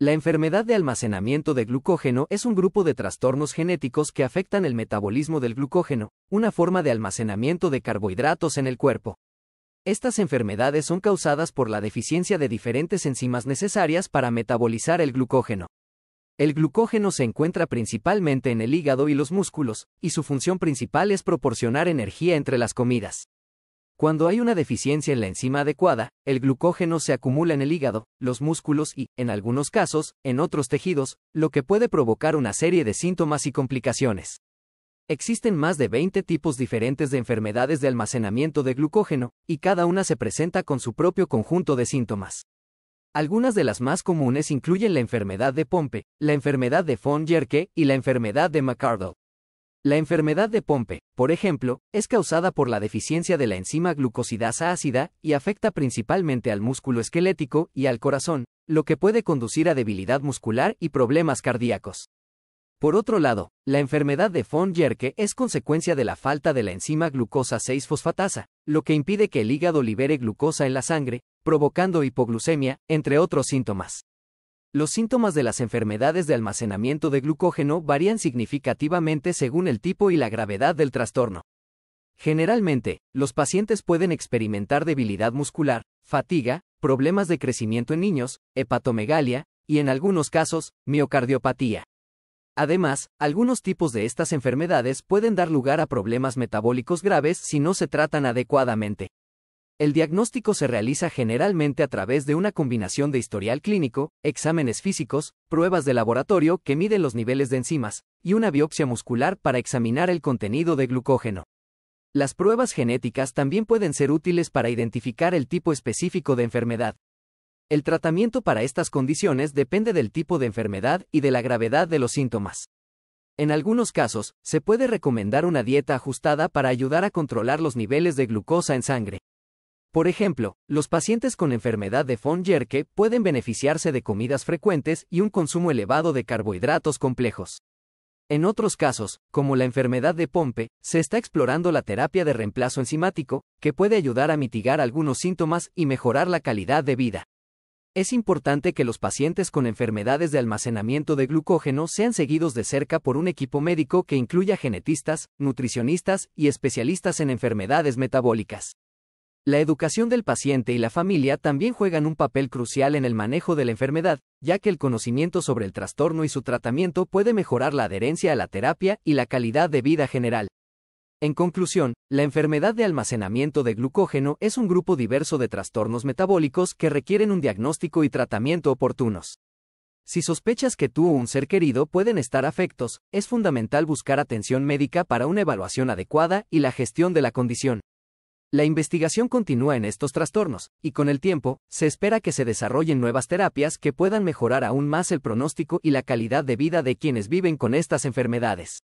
La enfermedad de almacenamiento de glucógeno es un grupo de trastornos genéticos que afectan el metabolismo del glucógeno, una forma de almacenamiento de carbohidratos en el cuerpo. Estas enfermedades son causadas por la deficiencia de diferentes enzimas necesarias para metabolizar el glucógeno. El glucógeno se encuentra principalmente en el hígado y los músculos, y su función principal es proporcionar energía entre las comidas. Cuando hay una deficiencia en la enzima adecuada, el glucógeno se acumula en el hígado, los músculos y, en algunos casos, en otros tejidos, lo que puede provocar una serie de síntomas y complicaciones. Existen más de 20 tipos diferentes de enfermedades de almacenamiento de glucógeno, y cada una se presenta con su propio conjunto de síntomas. Algunas de las más comunes incluyen la enfermedad de Pompe, la enfermedad de Von Jerke y la enfermedad de McArdle. La enfermedad de Pompe, por ejemplo, es causada por la deficiencia de la enzima glucosidasa ácida y afecta principalmente al músculo esquelético y al corazón, lo que puede conducir a debilidad muscular y problemas cardíacos. Por otro lado, la enfermedad de von Jerke es consecuencia de la falta de la enzima glucosa 6-fosfatasa, lo que impide que el hígado libere glucosa en la sangre, provocando hipoglucemia, entre otros síntomas. Los síntomas de las enfermedades de almacenamiento de glucógeno varían significativamente según el tipo y la gravedad del trastorno. Generalmente, los pacientes pueden experimentar debilidad muscular, fatiga, problemas de crecimiento en niños, hepatomegalia, y en algunos casos, miocardiopatía. Además, algunos tipos de estas enfermedades pueden dar lugar a problemas metabólicos graves si no se tratan adecuadamente. El diagnóstico se realiza generalmente a través de una combinación de historial clínico, exámenes físicos, pruebas de laboratorio que miden los niveles de enzimas, y una biopsia muscular para examinar el contenido de glucógeno. Las pruebas genéticas también pueden ser útiles para identificar el tipo específico de enfermedad. El tratamiento para estas condiciones depende del tipo de enfermedad y de la gravedad de los síntomas. En algunos casos, se puede recomendar una dieta ajustada para ayudar a controlar los niveles de glucosa en sangre. Por ejemplo, los pacientes con enfermedad de von Jerke pueden beneficiarse de comidas frecuentes y un consumo elevado de carbohidratos complejos. En otros casos, como la enfermedad de Pompe, se está explorando la terapia de reemplazo enzimático, que puede ayudar a mitigar algunos síntomas y mejorar la calidad de vida. Es importante que los pacientes con enfermedades de almacenamiento de glucógeno sean seguidos de cerca por un equipo médico que incluya genetistas, nutricionistas y especialistas en enfermedades metabólicas. La educación del paciente y la familia también juegan un papel crucial en el manejo de la enfermedad, ya que el conocimiento sobre el trastorno y su tratamiento puede mejorar la adherencia a la terapia y la calidad de vida general. En conclusión, la enfermedad de almacenamiento de glucógeno es un grupo diverso de trastornos metabólicos que requieren un diagnóstico y tratamiento oportunos. Si sospechas que tú o un ser querido pueden estar afectos, es fundamental buscar atención médica para una evaluación adecuada y la gestión de la condición. La investigación continúa en estos trastornos, y con el tiempo, se espera que se desarrollen nuevas terapias que puedan mejorar aún más el pronóstico y la calidad de vida de quienes viven con estas enfermedades.